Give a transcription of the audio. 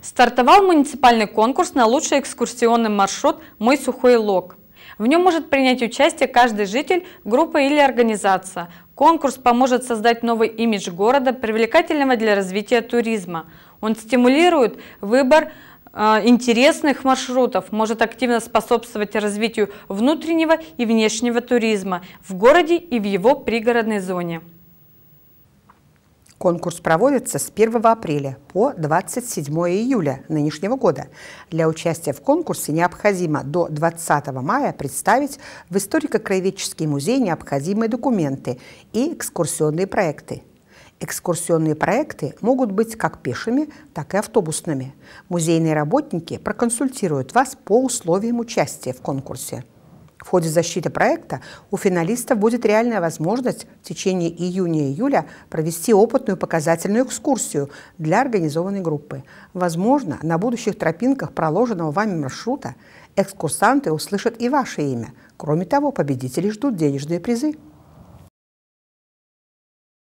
Стартовал муниципальный конкурс на лучший экскурсионный маршрут «Мой сухой лог». В нем может принять участие каждый житель, группа или организация. Конкурс поможет создать новый имидж города, привлекательного для развития туризма. Он стимулирует выбор э, интересных маршрутов, может активно способствовать развитию внутреннего и внешнего туризма в городе и в его пригородной зоне. Конкурс проводится с 1 апреля по 27 июля нынешнего года. Для участия в конкурсе необходимо до 20 мая представить в историко-краеведческий музей необходимые документы и экскурсионные проекты. Экскурсионные проекты могут быть как пешими, так и автобусными. Музейные работники проконсультируют вас по условиям участия в конкурсе. В ходе защиты проекта у финалистов будет реальная возможность в течение июня-июля провести опытную показательную экскурсию для организованной группы. Возможно, на будущих тропинках проложенного вами маршрута экскурсанты услышат и ваше имя. Кроме того, победители ждут денежные призы.